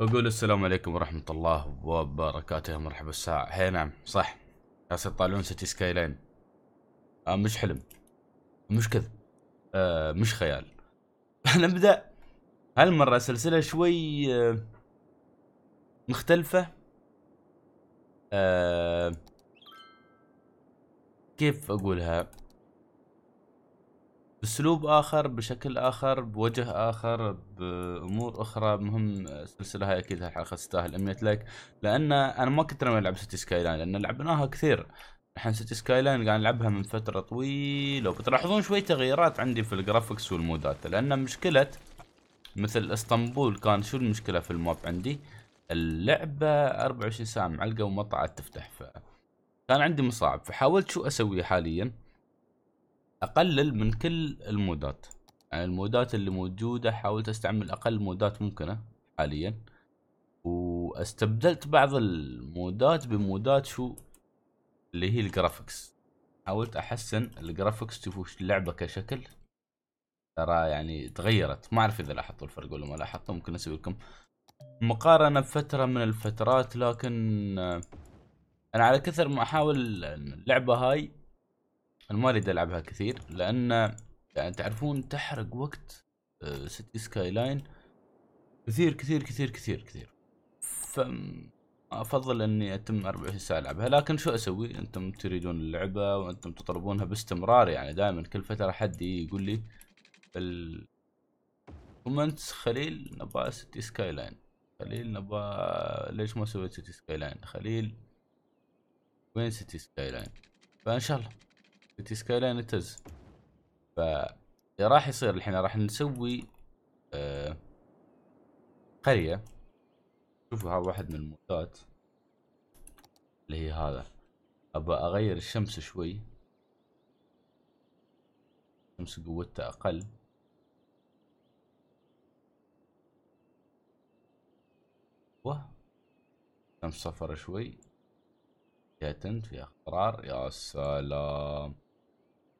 بقول السلام عليكم ورحمة الله وبركاته مرحبا الساعة هي نعم صح ناس يطالعون سيتي سكاي لاين آه مش حلم مش كذب آه مش خيال نبدأ هالمرة سلسلة شوي آه مختلفة آه كيف أقولها باسلوب اخر بشكل اخر بوجه اخر بامور اخرى مهم السلسله هاي اكيد هالحلقه تستاهل 100 لايك لان انا ما كنت لما العب سيتي سكاي لاين لان لعبناها كثير الحين سيتي سكاي لاين قاعد نلعبها من فتره طويله وبتلاحظون شوي تغييرات عندي في الجرافكس والمودات لان مشكله مثل اسطنبول كان شو المشكله في الماب عندي اللعبه 24 ساعه معلقه وما طلعت تفتح ف كان عندي مصاعب فحاولت شو اسوي حاليا اقلل من كل المودات يعني المودات اللي موجوده حاولت استعمل اقل مودات ممكنه حاليا واستبدلت بعض المودات بمودات شو اللي هي الجرافكس حاولت احسن الجرافكس تشوفوا اللعبه كشكل ترى يعني تغيرت ما اعرف اذا لاحظتوا الفرق ولا ما لاحظتوا ممكن اسوي لكم مقارنة بفترة من الفترات لكن انا على كثر ما احاول اللعبة هاي انا ما اريد العبها كثير لان يعني تعرفون تحرق وقت سيتي سكاي لاين كثير كثير كثير كثير كثير ف افضل اني اتم 24 ساعه العبها لكن شو اسوي انتم تريدون اللعبه وانتم تطلبونها باستمرار يعني دائما كل فتره حد يقول لي ال كومنتس خليل نبغى سيتي سكاي لاين خليل نبغى ليش ما سويت سيتي سكاي لاين خليل وين سيتي سكاي لاين فان شاء الله سيتي سكاي لاين تز ف راح يصير الحين راح نسوي آه قريه شوفوا هذا واحد من المودات اللي هي هذا ابى اغير الشمس شوي الشمس قوتها اقل و شمس صفر شوي فيها تنت فيها اخضرار يا سلام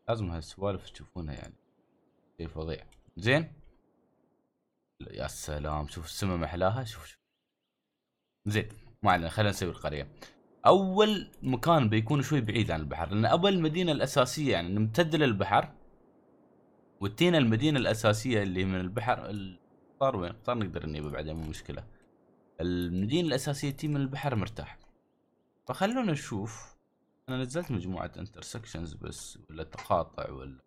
لازم هالسوالف تشوفونها يعني شيء فظيع زين يا سلام شوف السماء محلاها شوف شوف زين ما علينا خلينا نسوي القريه اول مكان بيكون شوي بعيد عن البحر لان اول المدينه الاساسيه يعني نمتد للبحر وتينا المدينه الاساسيه اللي من البحر القطار وين القطار نقدر نجيبه بعدين مو مشكله المدينه الاساسيه تي من البحر مرتاح فخلونا نشوف انا نزلت مجموعة انترسكشنز بس ولا تقاطع ولا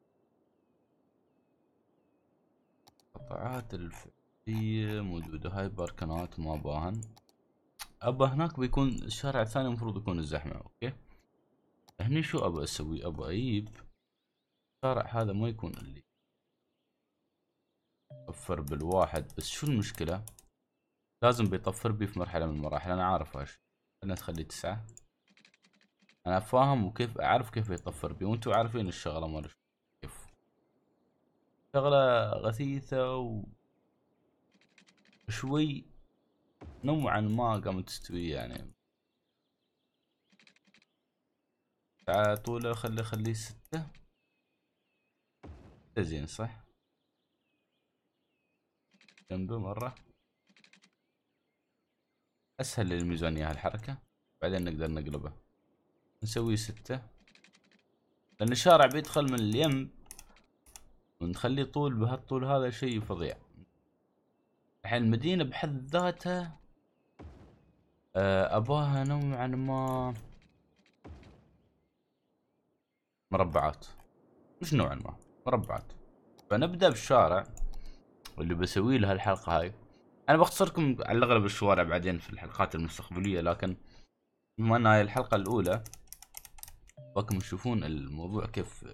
قطعات الفعلية موجودة هاي باركنات ما باهن ابا هناك بيكون الشارع الثاني المفروض يكون الزحمة اوكي هني شو ابا اسوي ابا اجيب الشارع هذا ما يكون اللي يطفر بالواحد بس شو المشكلة لازم بيطفر بي في مرحلة من المراحل انا عارف هاش انا تخلي تسعة انا فاهم وكيف اعرف كيف يطفر بي وانتم عارفين الشغله ما كيف شغله غثيثه و شوي نوعا ما قامت تستوي يعني على طوله خلي خليه ستة زين صح جنبه مرة اسهل للميزانية هالحركة بعدين نقدر نقلبه نسوي ستة لأن الشارع بيدخل من اليم ونخليه طول بهالطول هذا شيء فظيع الحين المدينة بحد ذاتها آه، أباها نوعا ما مربعات مش نوعا ما مربعات فنبدأ بالشارع واللي بسوي له الحلقة هاي أنا بختصركم على الأغلب الشوارع بعدين في الحلقات المستقبلية لكن بما أن هاي الحلقة الأولى راكم تشوفون الموضوع كيف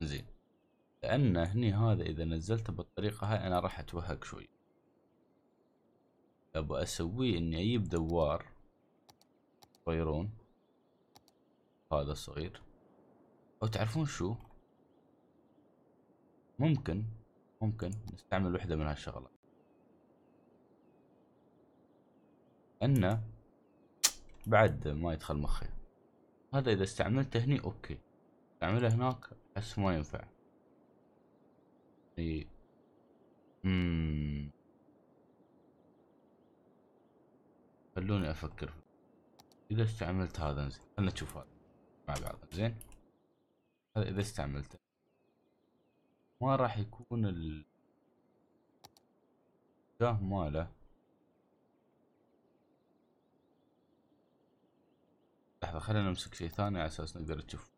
زين لان هني هذا اذا نزلته بالطريقة هاي انا راح اتوهق شوي ابى اسويه اني اجيب دوار صغيرون هذا صغير او تعرفون شو ممكن ممكن نستعمل وحدة من هالشغلة أنه بعد ما يدخل مخي هذا إذا استعملته هني أوكي استعمله هناك أحس ما ينفع إي مم. خلوني أفكر إذا استعملت هذا زين خلنا نشوف هذا مع بعض زين هذا إذا استعملته ما راح يكون ال ده ماله لحظة خلينا نمسك شيء ثاني على اساس نقدر نشوف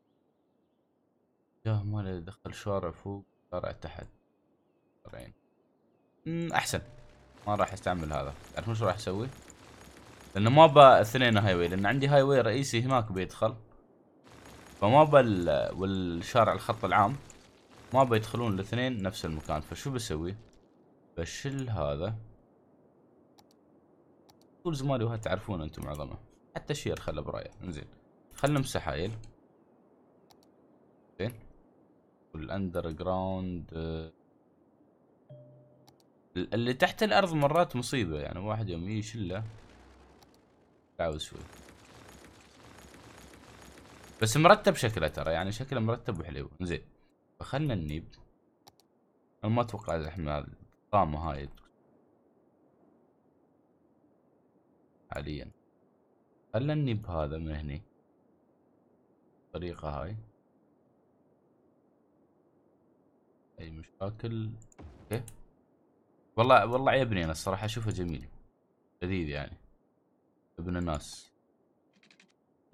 جاه ماله دخل شوارع فوق شارع تحت شارعين امم احسن ما راح استعمل هذا تعرفون شو راح اسوي؟ لانه ما با اثنين هاي واي لان عندي هاي واي رئيسي هناك بيدخل فما با والشارع الخط العام ما بيدخلون الاثنين نفس المكان فشو بسوي؟ بشل هذا تولز مالي تعرفون انتم معظمه حتى شير خله برايه انزين خلنا نمسح هايل زين والاندر جراوند آه، اللي تحت الارض مرات مصيبه يعني واحد يوم يشله تعاوز شوي بس مرتب شكله ترى يعني شكله مرتب وحلو زين فخلنا النيب انا ما اتوقع الحمال طامه هاي حاليا خلني بهذا من هني الطريقة هاي أي مشاكل أوكي والله والله عيبني أنا الصراحة أشوفه جميل لذيذ يعني ابن الناس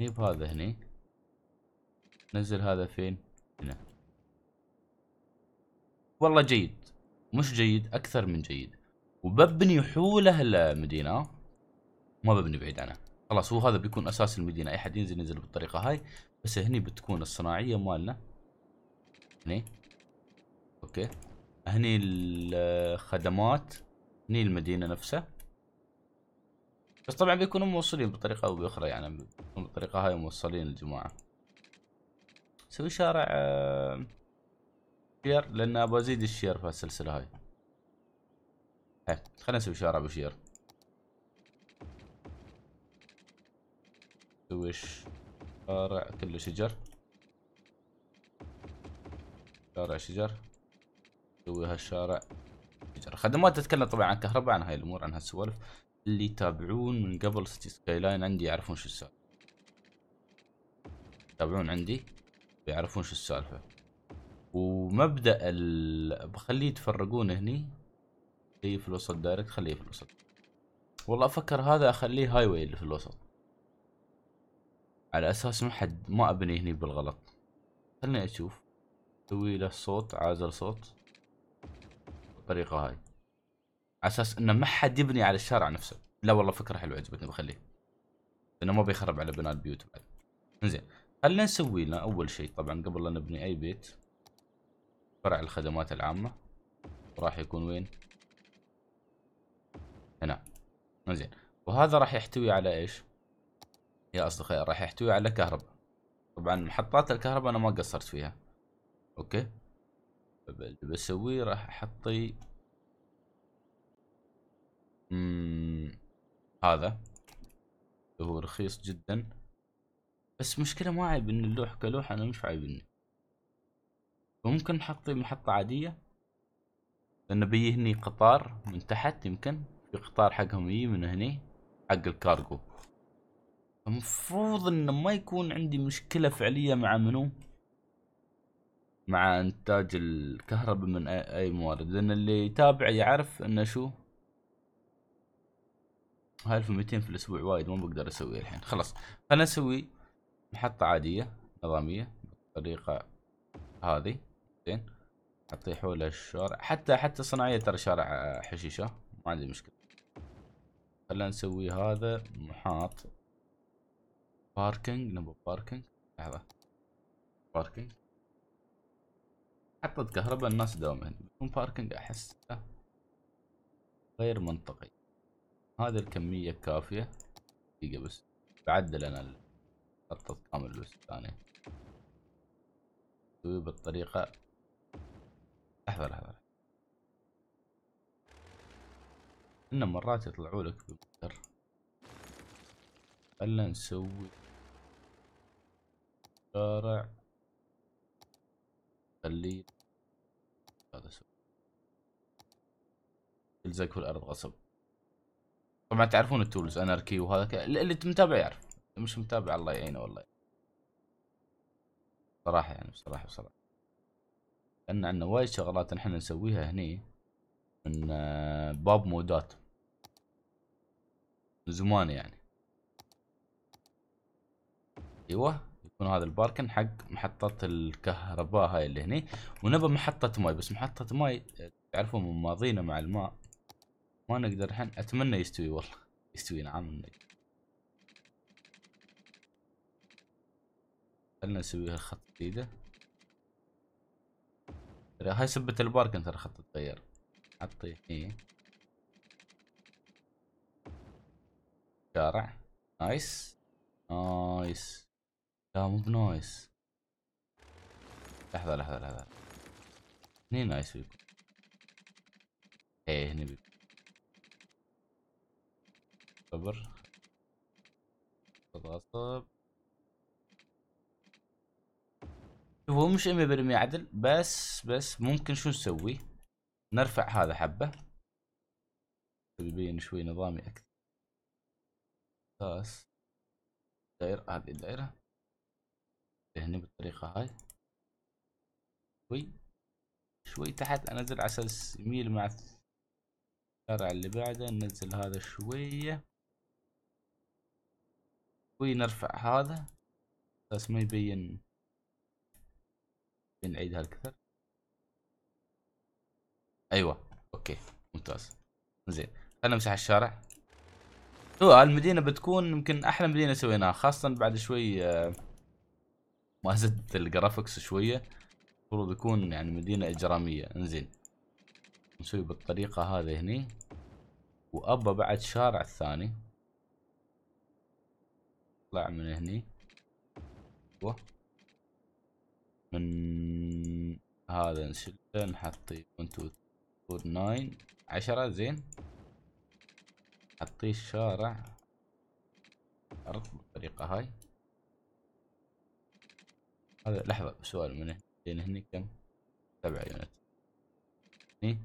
نيب هذا هني نزل هذا فين هنا والله جيد مش جيد أكثر من جيد وببني حوله المدينة ما ببني بعيد عنها خلاص هو هذا بيكون اساس المدينه اي حد ينزل ينزل بالطريقه هاي بس هني بتكون الصناعيه مالنا هني اوكي هني الخدمات هني المدينه نفسها بس طبعا بيكونوا موصلين بطريقه او باخرى يعني بالطريقه هاي موصلين الجماعه سوي شارع آه، شير لان ابى ازيد الشير في السلسله هاي هاي خلينا نسوي شارع بشير سويش شارع كله شجر شارع شجر سوي هالشارع شجر خدمات تتكلم طبعا عن كهرباء عن هاي الامور عن هالسوالف اللي يتابعون من قبل سيتي سكاي لاين عندي يعرفون شو السالفه يتابعون عندي ويعرفون شو السالفه ومبدا ال... بخليه يتفرقون هني خليه في الوسط دايركت خليه في الوسط والله افكر هذا اخليه هاي واي اللي في الوسط على اساس ما حد ما ابني هني بالغلط خلني اشوف سوي له صوت عازل صوت بالطريقة هاي على اساس انه ما حد يبني على الشارع نفسه لا والله فكرة حلوة عجبتني بخليه انه ما بيخرب على بناء البيوت بعد انزين خلينا نسوي لنا اول شيء طبعا قبل لا نبني اي بيت فرع الخدمات العامة راح يكون وين هنا انزين وهذا راح يحتوي على ايش يا أصدقائي راح يحتوي على كهرباء طبعا محطات الكهرباء أنا ما قصرت فيها أوكي اللي بسويه راح أحطي مم... هذا هو رخيص جدا بس مشكلة ما عيبني اللوح كلوح أنا مش عيبني ممكن نحطي محطة عادية لأن بيهني قطار من تحت يمكن في قطار حقهم يجي من هني حق الكارغو المفروض انه ما يكون عندي مشكله فعليه مع منو مع انتاج الكهرباء من اي موارد لان اللي يتابع يعرف انه شو هاي 1200 في الاسبوع وايد ما بقدر اسويه الحين خلاص خلنا اسوي محطه عاديه نظاميه بالطريقه هذه زين حطي حول الشارع حتى حتى صناعيه ترى شارع حشيشه ما عندي مشكله خلينا نسوي هذا محاط باركنج نبغى باركنج لحظة باركنج حطت كهرباء الناس دوما بدون باركنج أحس غير منطقي هذه الكمية كافية دقيقة بس بعدل أنا الخطط كامل بس ثانية سوي بالطريقة لحظة لحظة إن مرات يطلعوا لك بمتر خلنا نسوي شارع خلي هذا سوء الزق الارض غصب طبعا تعرفون التولز اناركي وهذا ك... اللي متابع يعرف مش متابع الله يعينه والله صراحة يعني بصراحة بصراحة لأن عندنا وايد شغلات نحن نسويها هني من آه، باب مودات من زمان يعني ايوه يكون هذا الباركن حق محطة الكهرباء هاي اللي هني ونبى محطة ماي بس محطة ماي تعرفون من ماضينا مع الماء ما نقدر الحين اتمنى يستوي والله يستوي نعم خلنا نسويها خط جديدة ترى هاي سبة الباركن ترى خط تغير حطي هني شارع نايس نايس لا مو بنايس لحظة لحظة لحظة هني نايس بيكون ايه هني بيكون صبر غصب شوف هو مش 100% عدل بس بس ممكن شو نسوي نرفع هذا حبة يبين شوي نظامي أكثر أساس دائرة هذه الدائرة هنا بالطريقة هاي شوي شوي تحت انزل على اساس يميل مع الشارع اللي بعده ننزل هذا شوية شوي نرفع هذا اساس ما يبين نعيد هالكثر ايوه اوكي ممتاز زين خلنا نمسح الشارع هو المدينة بتكون يمكن احلى مدينة سويناها خاصة بعد شوي آه ما زدت الجرافكس شوية المفروض يكون يعني مدينة إجرامية انزين نسوي بالطريقة هذه هني وأبا بعد شارع الثاني طلع من هني و من هذا نشله نحطي 1 2 4 9 10 زين حطيه الشارع الأرض بالطريقة هاي هذا لحظة سؤال من هنا هني كم سبعة يونت هني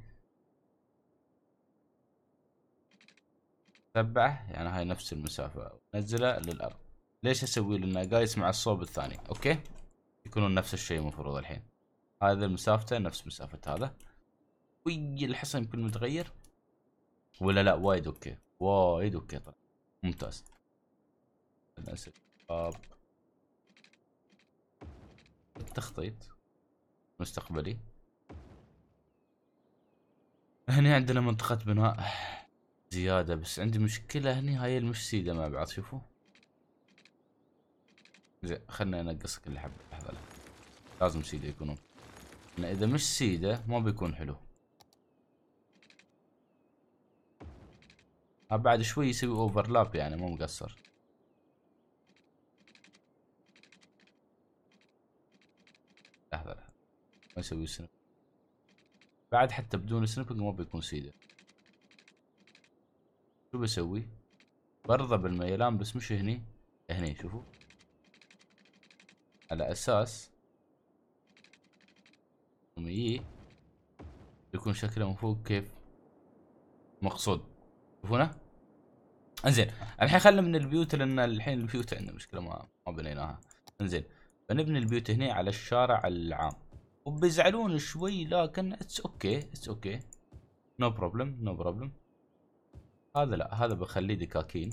سبعة يعني هاي نفس المسافة نزله للأرض ليش أسوي لنا قايس مع الصوب الثاني أوكي يكونون نفس الشيء المفروض الحين هذا مسافته نفس مسافة هذا وي الحصن يمكن متغير ولا لا وايد اوكي وايد اوكي طيب ممتاز تخطيط مستقبلي هني عندنا منطقة بناء زيادة بس عندي مشكلة هني هاي المفسدة مع بعض شوفوا زين خلنا انقص كل حبة لحظة لازم سيدة يكونون لأن إذا مش سيدة ما بيكون حلو بعد شوي يسوي اوفرلاب يعني مو مقصر ما يسوي سنب بعد حتى بدون سنبنج ما بيكون سيدر شو بسوي برضه بالميلان بس مش هني هني شوفوا على اساس يكون شكله من فوق كيف مقصود شوفونه انزين الحين خلنا من البيوت لان الحين البيوت عندنا مشكله ما ما بنيناها انزين بنبني البيوت هنا على الشارع العام وبيزعلون شوي لكن اتس اوكي اتس اوكي نو بروبلم نو بروبلم هذا لا هذا بخليه دكاكين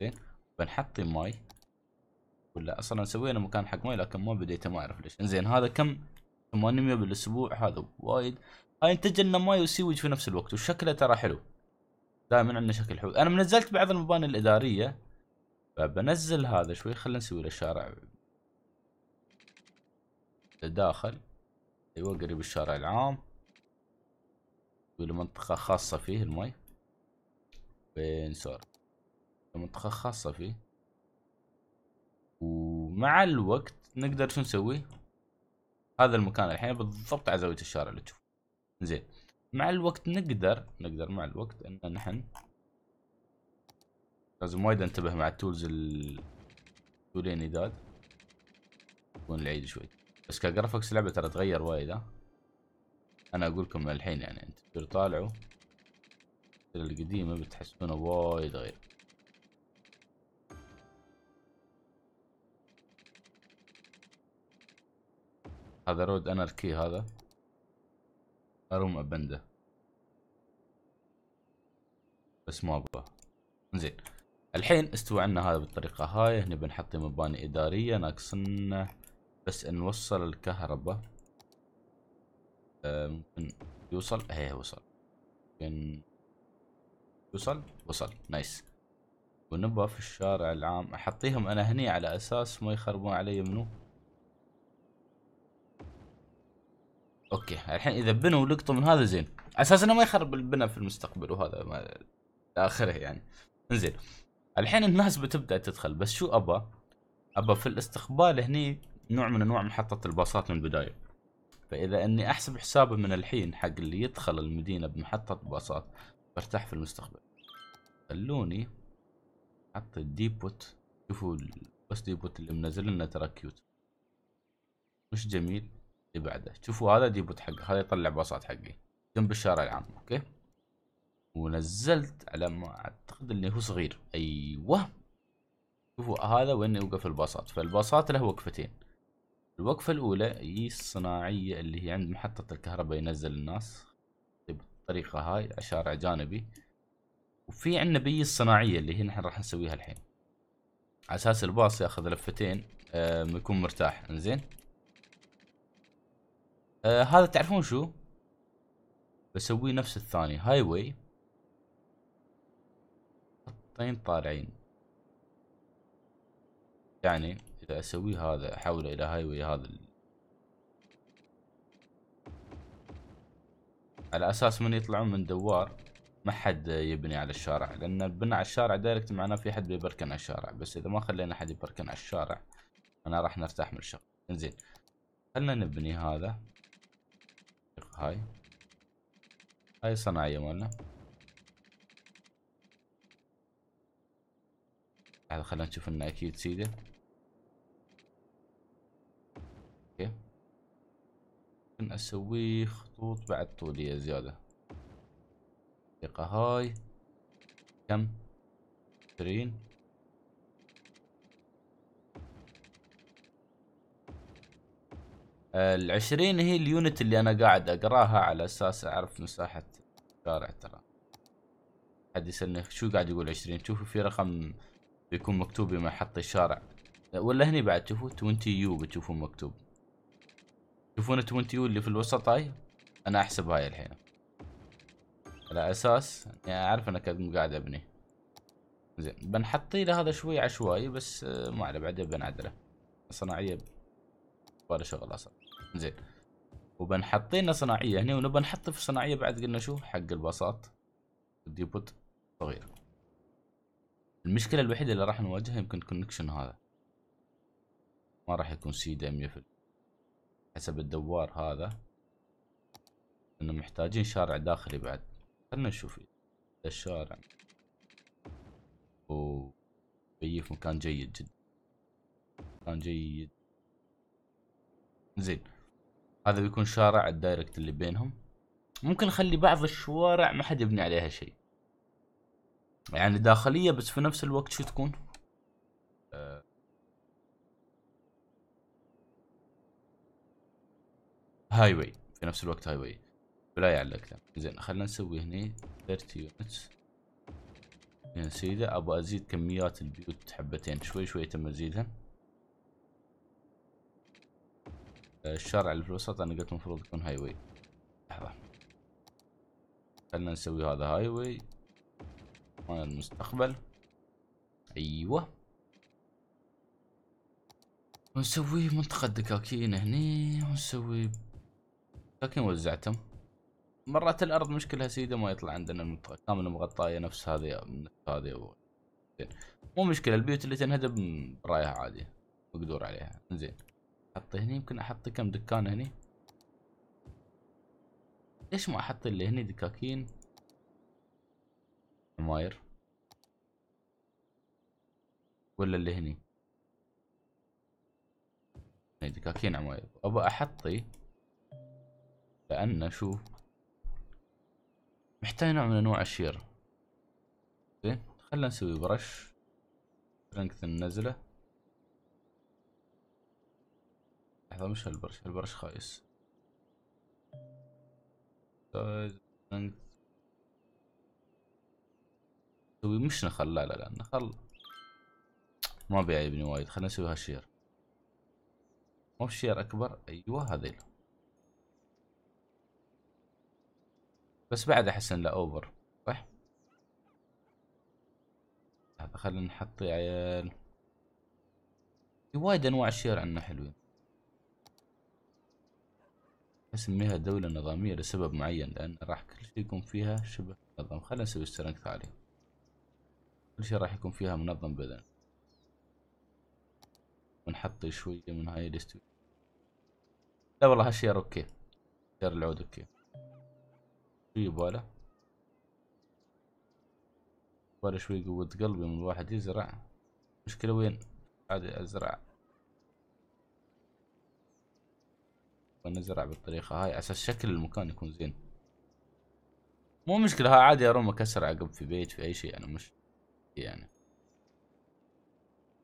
زين بنحط ماي ولا اصلا سوينا مكان حق ماي لكن ما بديته ما اعرف ليش زين هذا كم 800 بالاسبوع هذا وايد هاي انتج لنا ماي وسيوج في نفس الوقت وشكله ترى حلو دائما عندنا شكل حلو انا منزلت بعض المباني الاداريه فبنزل هذا شوي خلينا نسوي له شارع لداخل ايوه قريب الشارع العام منطقة خاصة فيه المي بين سور منطقة خاصة فيه ومع الوقت نقدر شو نسوي هذا المكان الحين بالضبط على زاوية الشارع اللي تشوف زين مع الوقت نقدر نقدر مع الوقت ان نحن لازم وايد انتبه مع التولز التولين يداد يكون العيد شوي بس كجرافكس لعبة ترى تغير وايد ها انا اقول لكم من الحين يعني انت تصير طالعوا القديمة بتحسونه وايد غير هذا رود اناركي هذا اروم ابنده بس ما ابغى زين الحين استوى عنا هذا بالطريقة هاي هنا بنحط مباني ادارية ناقصنا بس نوصل الكهرباء آه، ممكن يوصل اهي وصل ممكن يوصل وصل نايس ونبقى في الشارع العام احطيهم انا هني على اساس ما يخربون علي منو اوكي الحين اذا بنوا لقطوا من هذا زين على اساس انه ما يخرب البنا في المستقبل وهذا ما اخره يعني زين الحين الناس بتبدا تدخل بس شو ابى ابى في الاستقبال هني نوع من انواع محطه الباصات من البدايه فاذا اني احسب حسابه من الحين حق اللي يدخل المدينه بمحطه باصات برتاح في المستقبل خلوني احط الديبوت شوفوا بس ديبوت اللي منزل لنا ترى كيوت مش جميل اللي بعده شوفوا هذا ديبوت حقي هذا يطلع باصات حقي جنب الشارع العام اوكي ونزلت على ما اعتقد انه هو صغير ايوه شوفوا هذا وين يوقف الباصات فالباصات له وقفتين الوقفة الأولى هي الصناعية اللي هي عند محطة الكهرباء ينزل الناس بالطريقة طيب، هاي شارع جانبي وفي عندنا بي الصناعية اللي هي نحن راح نسويها الحين على أساس الباص ياخذ لفتين آه يكون مرتاح انزين آه هذا تعرفون شو بسوي نفس الثاني هاي واي خطين طالعين يعني إذا أسوي هذا أحوله إلى هاي واي هذا على أساس من يطلعون من دوار ما حد يبني على الشارع لأن البناء على الشارع دايركت معناه في حد بيبركن على الشارع بس إذا ما خلينا حد يبركن على الشارع أنا راح نرتاح من الشغل انزين خلنا نبني هذا هاي هاي صناعية مالنا هذا خلنا نشوف انه اكيد سيده ممكن اسوي خطوط بعد طولية زيادة الثقة هاي كم عشرين العشرين هي اليونت اللي انا قاعد اقراها على اساس اعرف مساحة الشارع ترى حد يسألني شو قاعد يقول عشرين شوفوا في رقم بيكون مكتوب بمحط الشارع ولا هني بعد شوفوا 20 يو بتشوفون مكتوب تشوفون انتم اللي في الوسط هاي انا احسب هاي الحين على اساس يعني اعرف انا كم قاعد ابني زين بنحطي له هذا شوي عشوائي بس آه، ما عليه بعدين بنعدله صناعيه ولا شغل اصلا زين لنا صناعيه هنا ونبى نحط في صناعيه بعد قلنا شو حق الباصات الديبوت صغير المشكله الوحيده اللي راح نواجهها يمكن الكونكشن هذا ما راح يكون سيده 100% حسب الدوار هذا انه محتاجين شارع داخلي بعد خلنا نشوف الشارع و في مكان جيد جدا مكان جيد زين هذا بيكون شارع الدايركت اللي بينهم ممكن نخلي بعض الشوارع ما حد يبني عليها شيء يعني داخلية بس في نفس الوقت شو تكون هاي واي في نفس الوقت هاي واي ولا يعلق الأقدام زين خلنا نسوي هني 30 يونتس يا سيدي أبغى أزيد كميات البيوت حبتين شوي شوي تم أزيدها آه، الشارع اللي في الوسط أنا قلت المفروض يكون هاي واي لحظة خلنا نسوي هذا هاي واي المستقبل أيوه ونسوي منطقة دكاكين هني ونسوي لكن وزعتهم مرات الارض مشكله سيده ما يطلع عندنا المنطقه كامله مغطايه نفس هذه نفس هذه و... زين مو مشكله البيوت اللي تنهدم برايها عادي مقدور عليها زين احط هني يمكن احط كم دكان هني ليش ما احط اللي هني دكاكين عماير ولا اللي هني دكاكين عماير ابى احطي لأن شو محتاج نوع من أنواع الشير زين خلنا نسوي برش strength النزلة لحظة مش هالبرش هالبرش خايس طيب، نسوي مش نخل لا لا لا نخل ما بيعجبني وايد خلنا نسوي هالشير مو بشير اكبر ايوه هذيل بس بعد احس ان لا اوفر صح هذا خلينا نحط يا عيال في وايد انواع الشير عندنا حلوين اسميها دولة نظامية لسبب معين لأن راح كل شيء يكون فيها شبه منظم خلينا نسوي سترينكت عالي كل شيء راح يكون فيها منظم بإذن ونحط شوية من هاي الاستوديو لا والله هالشير اوكي شير العود اوكي في يباله يباله شوي قوة قلبي من الواحد يزرع مشكلة وين عادي أزرع ونزرع بالطريقة هاي أساس شكل المكان يكون زين مو مشكلة هاي عادي أروم أكسر عقب في بيت في أي شيء أنا يعني مش يعني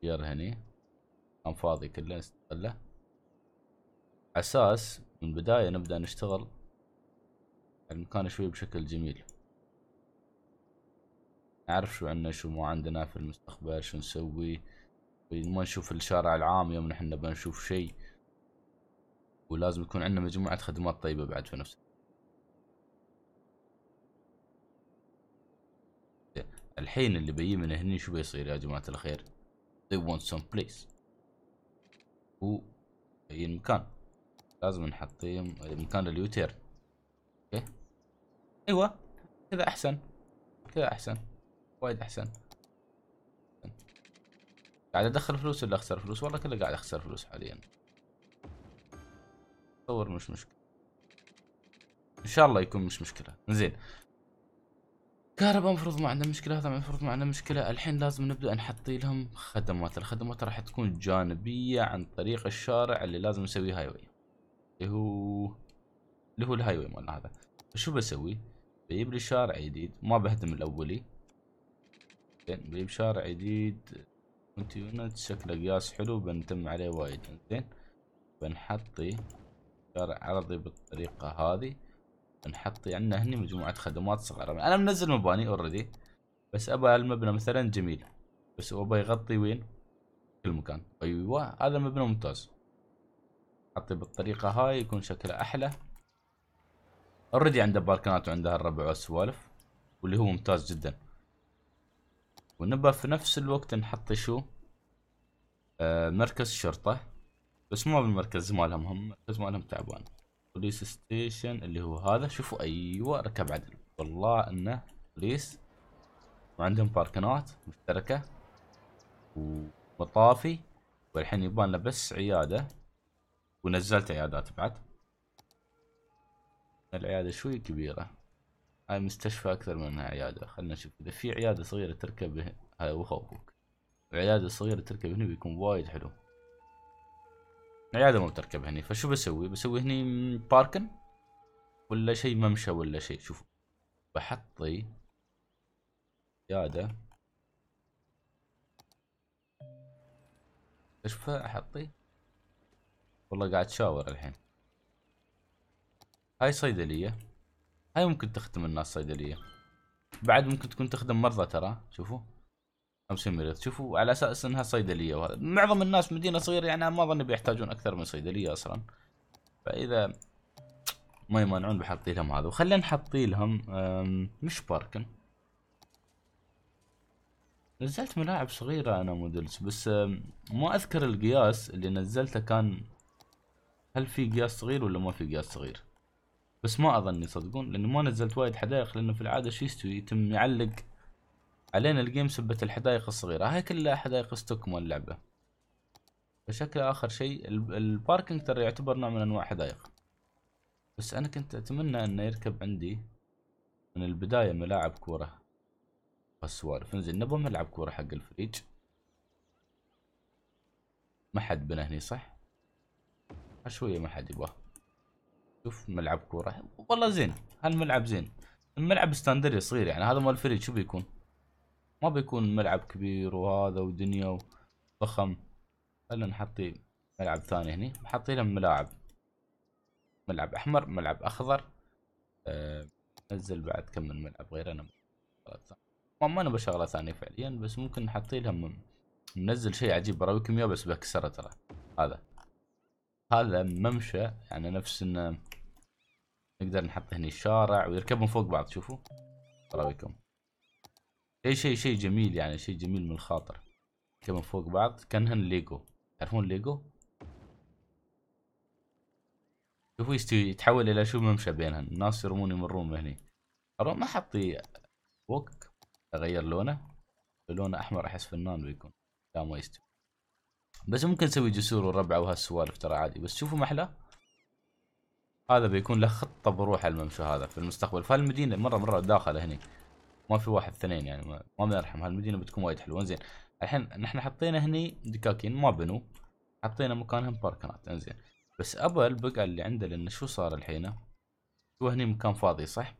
شجر هني كان فاضي كله استغله اساس من البداية نبدأ نشتغل المكان يعني شوي بشكل جميل نعرف شو عندنا شو ما عندنا في المستقبل شو نسوي ما نشوف الشارع العام يوم نحن بنشوف شيء ولازم يكون عندنا مجموعة خدمات طيبة بعد في نفس الحين اللي بيجي من هني شو بيصير يا جماعة الخير they want some place هو المكان لازم نحطيهم مكان اليوتيرن اوكي okay. ايوه كذا احسن كذا احسن وايد احسن قاعد ادخل فلوس ولا اخسر فلوس والله كله قاعد اخسر فلوس حاليا اتصور مش مشكله ان شاء الله يكون مش مشكله زين كهرباء المفروض ما عندنا مشكله هذا المفروض ما عندنا مشكله الحين لازم نبدا نحط لهم خدمات الخدمات راح تكون جانبيه عن طريق الشارع اللي لازم نسويه هاي واي اللي هو اللي هو الهاي واي مالنا هذا شو بسوي بجيب لي شارع جديد ما بهدم الاولي زين بجيب شارع جديد انت يونت شكله قياس حلو بنتم عليه وايد زين بنحطي شارع عرضي بالطريقة هذه بنحطي عندنا هني مجموعة خدمات صغيرة انا منزل مباني اوريدي بس ابى المبنى مثلا جميل بس هو يغطي وين كل مكان ايوه هذا مبنى ممتاز حطي بالطريقة هاي يكون شكله احلى اوريدي عنده باركنات وعنده الربع والسوالف واللي هو ممتاز جدا ونبى في نفس الوقت نحط شو آه مركز شرطة بس مو بالمركز مالهم هم مركز مالهم تعبان بوليس ستيشن اللي هو هذا شوفوا ايوه ركب عدل والله انه بوليس وعندهم باركنات مشتركة ومطافي والحين يبان له بس عيادة ونزلت عيادات بعد العيادة شوي كبيرة هاي مستشفى أكثر من أنها عيادة خلنا نشوف إذا في عيادة صغيرة تركب هاي وخوفك عيادة صغيرة تركب هنا بيكون وايد حلو العيادة ما بتركب هني فشو بسوي بسوي هني باركن ولا شيء ممشى ولا شيء شوف بحطي عيادة مستشفى أحطي والله قاعد شاور الحين هاي صيدلية هاي ممكن تخدم الناس صيدلية بعد ممكن تكون تخدم مرضى ترى شوفوا 50 مريض شوفوا على اساس انها صيدليه وهذا معظم الناس مدينه صغيره يعني ما اظن بيحتاجون اكثر من صيدليه اصلا فاذا ما يمانعون بحطي لهم هذا وخلينا نحطي لهم مش باركن نزلت ملاعب صغيرة أنا مودلز بس ما أذكر القياس اللي نزلته كان هل في قياس صغير ولا ما في قياس صغير بس ما اظن يصدقون لانه ما نزلت وايد حدائق لانه في العاده شو يستوي يتم يعلق علينا الجيم سبة الحدائق الصغيرة هاي كلها حدائق ستوك مال اللعبة بشكل آخر شيء الباركينج ترى يعتبر نوع من أنواع حدائق بس أنا كنت أتمنى أنه يركب عندي من البداية ملاعب كورة السوالف انزين نبغى ملعب كورة حق الفريج ما حد بنى هني صح؟ شوية ما حد يبغى شوف ملعب كوره والله زين هالملعب زين الملعب ستاندري صغير يعني هذا مال الفريق شو بيكون ما بيكون ملعب كبير وهذا ودنيا وضخم خلينا نحطي ملعب ثاني هني نحطي لهم ملاعب ملعب احمر ملعب اخضر أه نزل بعد كم من ملعب غير انا ما ما نبغى شغله ثانيه فعليا بس ممكن نحطي لهم ننزل شيء عجيب براويكم اياه بس بكسره ترى هذا هذا ممشى يعني نفس انه نقدر نحط هني الشارع ويركبون فوق بعض شوفوا ترى بكم شيء شيء شيء جميل يعني شيء جميل من الخاطر يركبون فوق بعض كانهن ليجو تعرفون ليجو شوفوا يستوي يتحول الى شو ممشى بينهن الناس يرمون يمرون من هني اروح ما حطي وك اغير لونه لونه احمر احس فنان بيكون لا ما يستوي بس ممكن نسوي جسور وربع وهالسوالف ترى عادي بس شوفوا محلى هذا بيكون له خطه بروحه الممشى هذا في المستقبل فالمدينه مره مره داخله هني ما في واحد اثنين يعني ما, بنرحم هالمدينه بتكون وايد حلوه انزين الحين نحن حطينا هني دكاكين ما بنوا حطينا مكانهم باركنات انزين بس ابا البقعه اللي عنده لان شو صار الحين هو هني مكان فاضي صح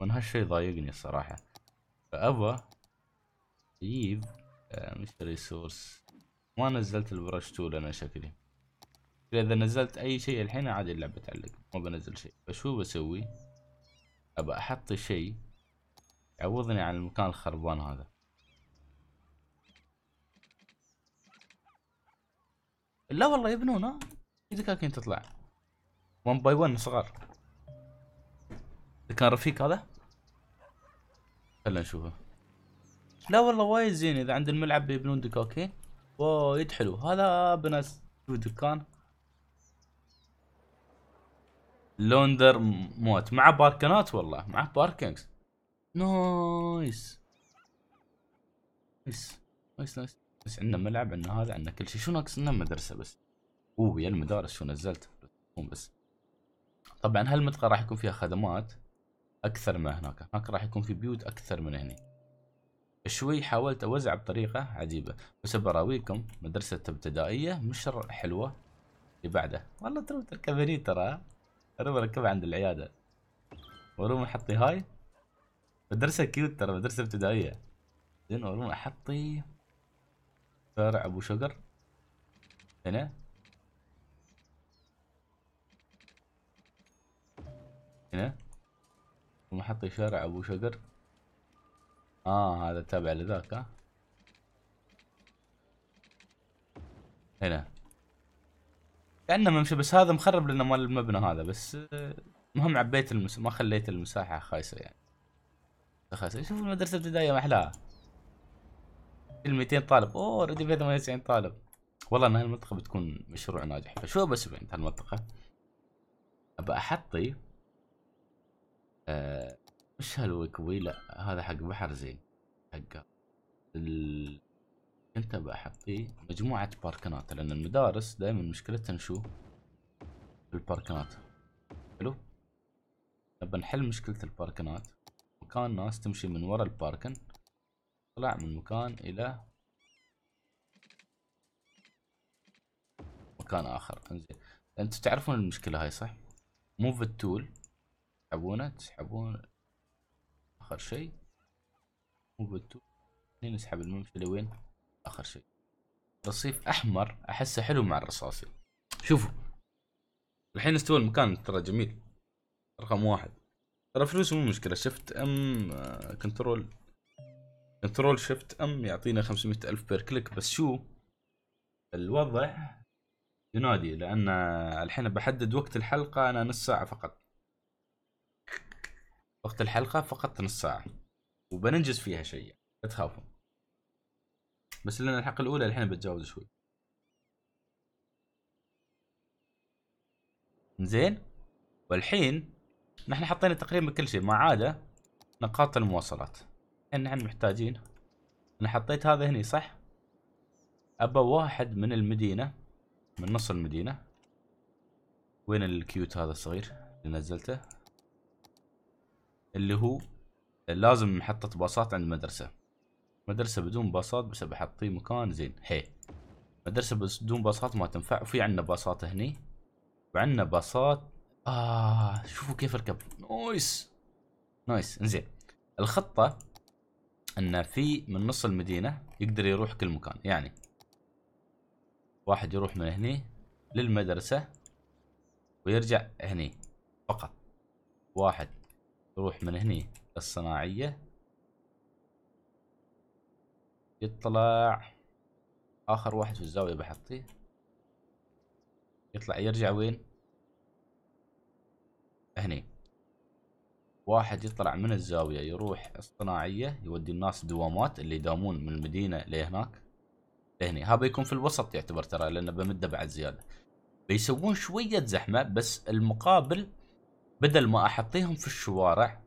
وان هالشي ضايقني الصراحه فابا يجيب مش ريسورس ما نزلت البرش تول انا شكلي اذا نزلت اي شيء الحين عادي اللعبه تعلق ما بنزل شيء فشو بسوي ابى احط شيء يعوضني عن المكان الخربان هذا لا والله يبنون ها دكاكين تطلع ون باي ون صغار كان رفيق هذا خلنا نشوفه لا والله وايد زين اذا عند الملعب يبنون دكاكين وايد حلو هذا بناس دكان لوندر موت مع باركنات والله مع باركنجز نايس نايس نايس نايس بس عندنا ملعب عندنا هذا عندنا كل شيء شو ناقص لنا مدرسه بس اوه يا المدارس شو نزلت بس طبعا هالمنطقه راح يكون فيها خدمات اكثر ما هناك هناك راح يكون في بيوت اكثر من هنا شوي حاولت اوزع بطريقه عجيبه بس براويكم مدرسه ابتدائيه مش حلوه اللي بعده والله ترى الكاميري ترى انا بركبها عند العياده وروم احطي هاي مدرسه كيوت ترى مدرسه ابتدائيه زين وروم احطي شارع ابو شجر هنا هنا ومحطي شارع ابو شقر اه هذا تابع لذاك ها هنا كانه ممشى بس هذا مخرب لانه مال المبنى هذا بس المهم آه، عبيت المس... ما خليت المساحه خايسه يعني خايسه شوف المدرسه الابتدائيه احلاها 200 طالب اوه اوريدي 98 طالب والله ان هالمنطقه بتكون مشروع ناجح فشو بسوي عند هالمنطقه؟ ابى احطي أه... مش هالويكوي لا هذا حق بحر زين حقه ال... كنت بحطي مجموعة باركنات لأن المدارس دائما مشكلتها شو الباركنات حلو نبى نحل مشكلة الباركنات مكان ناس تمشي من ورا الباركن طلع من مكان إلى مكان آخر انزين انتوا تعرفون المشكلة هاي صح؟ موف التول تسحبونه تسحبون آخر شيء موف التول نسحب الممشى لوين؟ اخر شيء رصيف احمر احسه حلو مع الرصاصي شوفوا الحين استوى المكان ترى جميل رقم واحد ترى فلوسه مو مشكله شفت ام كنترول آه، كنترول شفت ام يعطينا 500 الف بير كليك بس شو الوضع ينادي لان الحين بحدد وقت الحلقه انا نص ساعه فقط وقت الحلقه فقط نص ساعه وبننجز فيها شيء لا تخافوا بس لان الحلقه الاولى الحين بتجاوز شوي زين والحين نحن حطينا تقريبا كل شيء ما عدا نقاط المواصلات الحين نحن محتاجين انا حطيت هذا هني صح ابى واحد من المدينه من نص المدينه وين الكيوت هذا الصغير اللي نزلته اللي هو لازم محطة باصات عند المدرسه مدرسة بدون باصات بس بحطيه مكان زين هي مدرسة بدون باصات ما تنفع وفي عندنا باصات هني وعندنا باصات آه شوفوا كيف اركب نايس نايس انزين الخطة ان في من نص المدينة يقدر يروح كل مكان يعني واحد يروح من هني للمدرسة ويرجع هني فقط واحد يروح من هني للصناعية يطلع اخر واحد في الزاوية بحطيه يطلع يرجع وين هني واحد يطلع من الزاوية يروح الصناعية يودي الناس دوامات اللي يداومون من المدينة لهناك لهني ها بيكون في الوسط يعتبر ترى لانه بمده بعد زيادة بيسوون شوية زحمة بس المقابل بدل ما احطيهم في الشوارع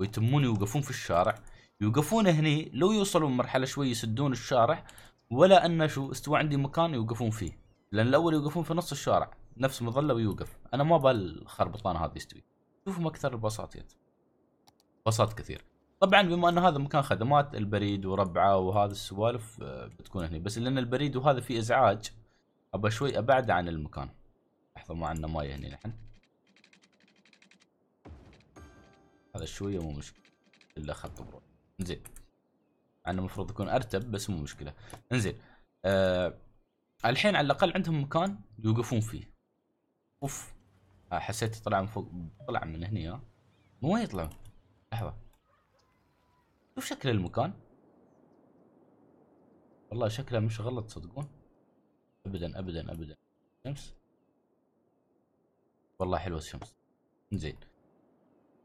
ويتمون يوقفون في الشارع يوقفون هني لو يوصلوا مرحله شوي يسدون الشارع ولا ان شو استوى عندي مكان يوقفون فيه لان الاول يوقفون في نص الشارع نفس مظله ويوقف انا ما بالخربطان هذا يستوي شوفهم اكثر الباصات باصات كثير طبعا بما ان هذا مكان خدمات البريد وربعه وهذا السوالف آه، بتكون هني بس لان البريد وهذا فيه ازعاج ابى شوي ابعد عن المكان لحظه ما عندنا ماي هني نحن هذا شويه مو مشكله الا خط بروح زين انا المفروض يكون ارتب بس مو مشكله انزين أه الحين على الاقل عندهم مكان يوقفون فيه اوف آه، حسيت طلع من فوق طلع من هنا آه. مو وين يطلعون لحظه شوف شكل المكان والله شكله مش غلط تصدقون ابدا ابدا ابدا شمس والله حلوه الشمس زين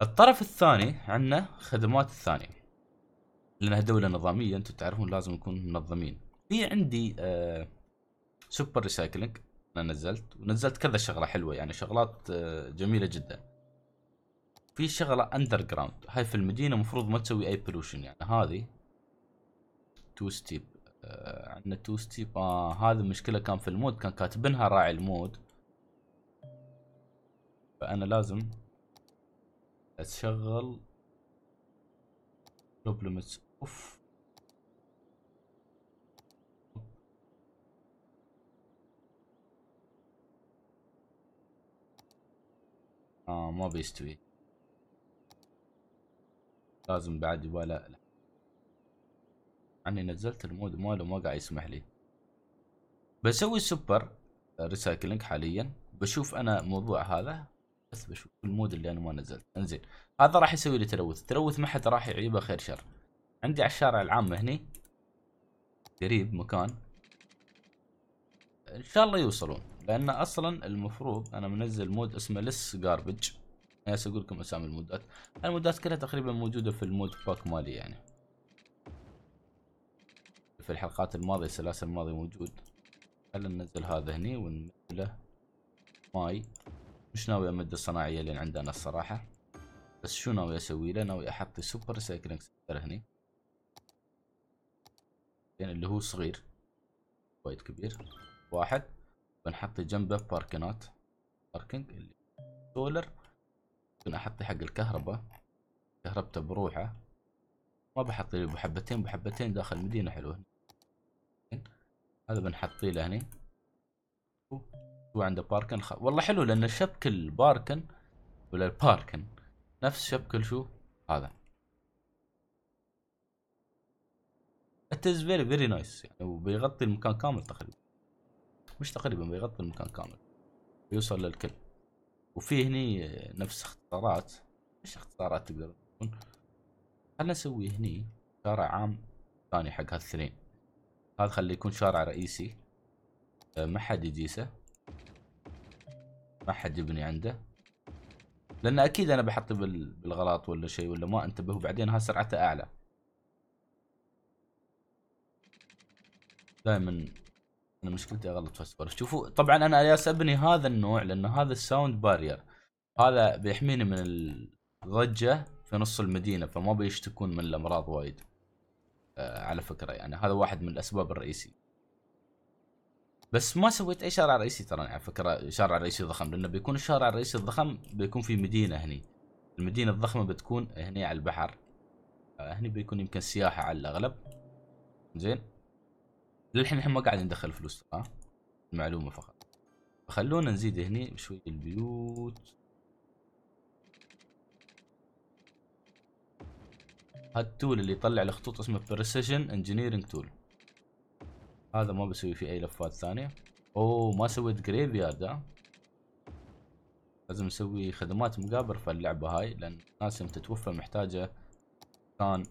الطرف الثاني عندنا خدمات الثانيه لانها دوله نظاميه انتم تعرفون لازم نكون منظمين في عندي آه سوبر ريسايكلينج انا نزلت ونزلت كذا شغله حلوه يعني شغلات آه جميله جدا في شغله اندر جراوند هاي في المدينه المفروض ما تسوي اي بلوشن يعني هذه تو ستيب آه عندنا تو ستيب آه هذه المشكله كان في المود كان كاتبنها راعي المود فانا لازم اشغل بروبلمز اوف اه ما بيستوي لازم بعد يبقى لا لا عني نزلت المود ماله ما قاعد يسمح لي بسوي سوبر ريسايكلينج حاليا بشوف انا موضوع هذا بس بشوف المود اللي انا ما نزلت انزين هذا راح يسوي لي تلوث التلوث ما حد راح يعيبه خير شر عندي على الشارع العام هني قريب مكان ان شاء الله يوصلون لان اصلا المفروض انا منزل مود اسمه لس جاربج انا اقول لكم اسامي المودات المودات كلها تقريبا موجوده في المود باك مالي يعني في الحلقات الماضيه السلاسل الماضيه موجود خلينا ننزل هذا هني ونمله ماي مش ناوي امد الصناعيه لين عندنا الصراحه بس شو ناوي اسوي له ناوي احط سوبر سايكلينج سنتر هني يعني اللي هو صغير وايد كبير واحد بنحط جنبه باركنات باركنج اللي سولر ممكن احط حق الكهرباء كهربته بروحه ما بحط لي بحبتين بحبتين داخل المدينة حلوة هذا بنحطيه له هني هو عنده باركن خ... والله حلو لان شبك الباركن ولا الباركن نفس شبك شو هذا اتز فيري فيري نايس يعني وبيغطي المكان كامل تقريبا مش تقريبا بيغطي المكان كامل بيوصل للكل وفي هني نفس اختصارات مش اختصارات تقدر تكون خلنا نسوي هني شارع عام ثاني حق هالثنين هذا خليه يكون شارع رئيسي آه، ما حد يجيسه ما حد يبني عنده لان اكيد انا بحط بالغلط ولا شيء ولا ما انتبه وبعدين ها سرعته اعلى دائما انا مشكلتي اغلط فاست شوفوا طبعا انا الياس ابني هذا النوع لان هذا الساوند بارير هذا بيحميني من الضجه في نص المدينه فما بيشتكون من الامراض وايد آه على فكره يعني هذا واحد من الاسباب الرئيسيه بس ما سويت اي شارع رئيسي ترى على فكره شارع رئيسي ضخم لانه بيكون الشارع الرئيسي الضخم بيكون في مدينه هني المدينه الضخمه بتكون هني على البحر آه هني بيكون يمكن سياحه على الاغلب زين للحين احنا ما قاعدين ندخل فلوس ها معلومه فقط خلونا نزيد هني شوي البيوت هالتول اللي يطلع الخطوط اسمه بريسيشن انجينيرنج تول هذا ما بسوي فيه اي لفات ثانيه اوه ما سويت جريف يارد لازم نسوي خدمات مقابر في اللعبه هاي لان الناس يوم تتوفى محتاجه كان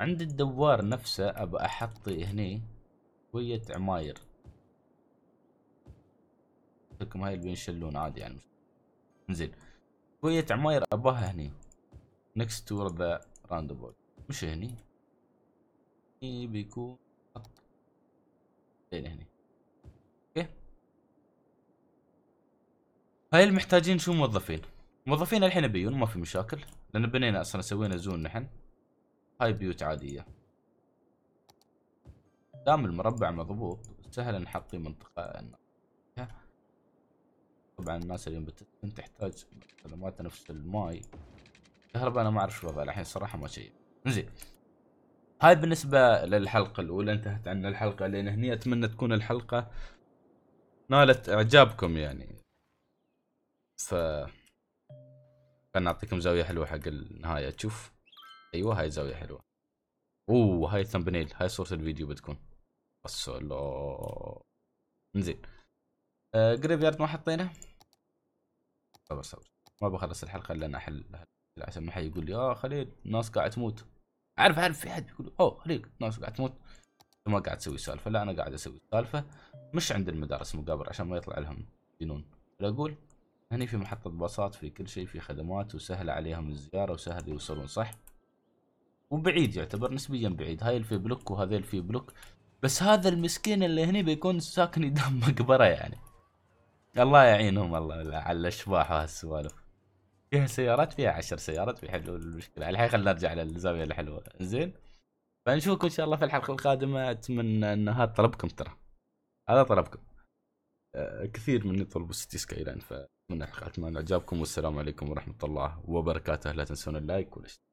عند الدوار نفسه ابى احط هني شوية عماير لكم هاي اللي بينشلون عادي يعني زين شوية عماير اباها هني next to the roundabout مش هني هني بيكون حط زين هني اوكي هاي المحتاجين شو موظفين موظفين الحين بيون ما في مشاكل لان بنينا اصلا سوينا زون نحن هاي بيوت عادية دام المربع مضبوط سهل فيه منطقة طبعا الناس اليوم بتسكن تحتاج خدمات نفس الماي كهرباء انا ما اعرف شو الوضع الحين صراحة ما شيء زين هاي بالنسبة للحلقة الأولى انتهت عنا الحلقة لين هني أتمنى تكون الحلقة نالت إعجابكم يعني ف فنعطيكم زاوية حلوة حق النهاية تشوف ايوه هاي زاويه حلوه اوه هاي الثمبنيل هاي صوره الفيديو بتكون بس الله انزين آه جريف يارد ما حطينا صبر صبر ما بخلص الحلقه الا انا احل عشان ما حد يقول لي اه خليل ناس قاعد تموت عارف عارف في حد يقول اوه خليل ناس قاعد تموت ما قاعد تسوي سالفه لا انا قاعد اسوي سالفه مش عند المدارس مقابر عشان ما يطلع لهم جنون اقول هني في محطه باصات في كل شيء في خدمات وسهل عليهم الزياره وسهل يوصلون صح وبعيد يعتبر نسبيا بعيد هاي في بلوك وهذيل في بلوك بس هذا المسكين اللي هني بيكون ساكن قدام مقبره يعني الله يعينهم الله على الاشباح وهالسوالف فيها سيارات فيها عشر سيارات بيحلوا المشكله الحين خلينا نرجع للزاويه الحلوه زين فنشوفكم ان شاء الله في الحلقه القادمه اتمنى ان هذا طلبكم ترى هذا طلبكم آه، كثير مني طلبوا سيتي سكاي لاين فاتمنى الحلقه اعجابكم والسلام عليكم ورحمه الله وبركاته لا تنسون اللايك والاشتراك